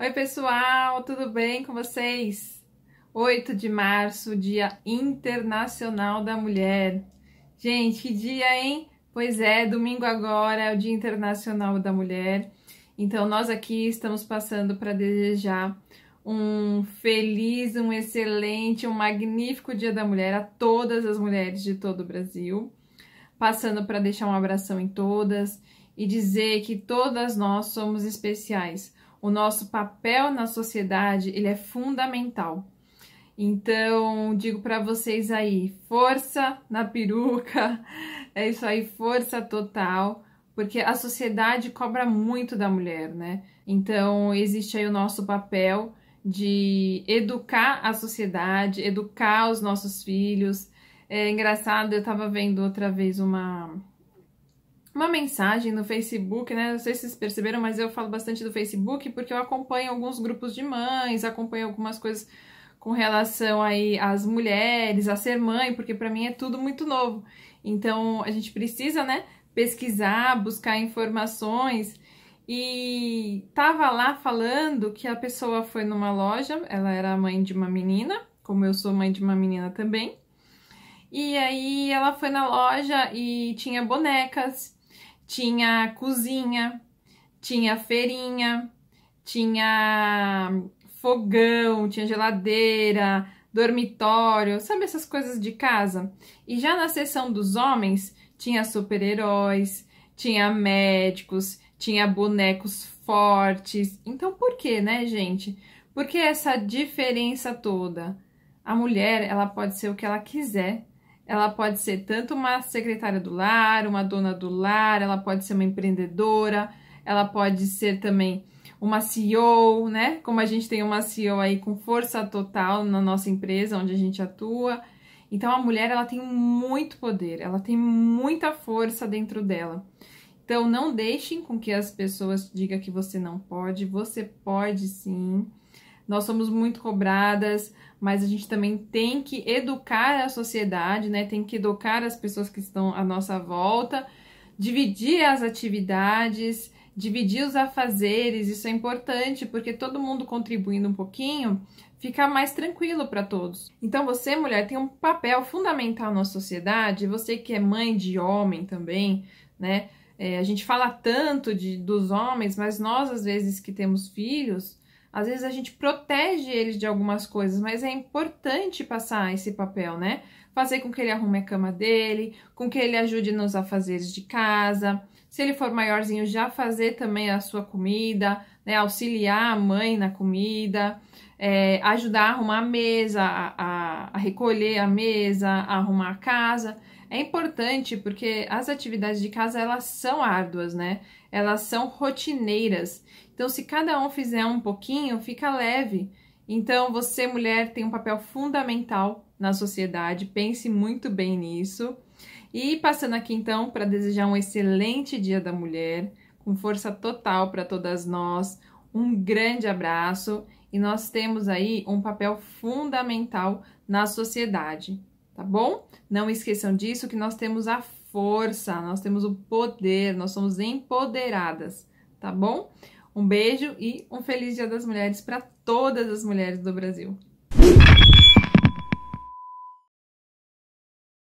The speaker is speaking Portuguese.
Oi, pessoal, tudo bem com vocês? 8 de março, Dia Internacional da Mulher. Gente, que dia, hein? Pois é, domingo agora é o Dia Internacional da Mulher. Então, nós aqui estamos passando para desejar um feliz, um excelente, um magnífico Dia da Mulher a todas as mulheres de todo o Brasil. Passando para deixar um abração em todas e dizer que todas nós somos especiais o nosso papel na sociedade, ele é fundamental. Então, digo para vocês aí, força na peruca, é isso aí, força total, porque a sociedade cobra muito da mulher, né? Então, existe aí o nosso papel de educar a sociedade, educar os nossos filhos. É engraçado, eu estava vendo outra vez uma, uma mensagem no Facebook, né? Não sei se vocês perceberam, mas eu falo bastante do Facebook porque eu acompanho alguns grupos de mães, acompanho algumas coisas com relação aí às mulheres, a ser mãe, porque para mim é tudo muito novo. Então a gente precisa, né, pesquisar, buscar informações. E tava lá falando que a pessoa foi numa loja, ela era mãe de uma menina, como eu sou mãe de uma menina também. E aí ela foi na loja e tinha bonecas, tinha cozinha, tinha feirinha, tinha fogão, tinha geladeira, dormitório, sabe essas coisas de casa? E já na seção dos homens tinha super-heróis, tinha médicos, tinha bonecos fortes. Então por que, né, gente? Por que essa diferença toda? A mulher, ela pode ser o que ela quiser, ela pode ser tanto uma secretária do lar, uma dona do lar, ela pode ser uma empreendedora, ela pode ser também uma CEO, né? Como a gente tem uma CEO aí com força total na nossa empresa onde a gente atua. Então a mulher ela tem muito poder, ela tem muita força dentro dela. Então não deixem com que as pessoas digam que você não pode, você pode sim nós somos muito cobradas, mas a gente também tem que educar a sociedade, né? Tem que educar as pessoas que estão à nossa volta, dividir as atividades, dividir os afazeres, isso é importante, porque todo mundo contribuindo um pouquinho, fica mais tranquilo para todos. Então você, mulher, tem um papel fundamental na sociedade, você que é mãe de homem também, né? É, a gente fala tanto de, dos homens, mas nós, às vezes, que temos filhos, às vezes a gente protege eles de algumas coisas, mas é importante passar esse papel, né? Fazer com que ele arrume a cama dele, com que ele ajude nos afazeres de casa. Se ele for maiorzinho, já fazer também a sua comida, né? Auxiliar a mãe na comida, é, ajudar a arrumar a mesa, a, a, a recolher a mesa, a arrumar a casa. É importante porque as atividades de casa elas são árduas, né? Elas são rotineiras. Então, se cada um fizer um pouquinho, fica leve. Então, você, mulher, tem um papel fundamental na sociedade, pense muito bem nisso. E passando aqui então para desejar um excelente Dia da Mulher, com força total para todas nós, um grande abraço e nós temos aí um papel fundamental na sociedade tá bom? Não esqueçam disso, que nós temos a força, nós temos o poder, nós somos empoderadas, tá bom? Um beijo e um feliz Dia das Mulheres para todas as mulheres do Brasil.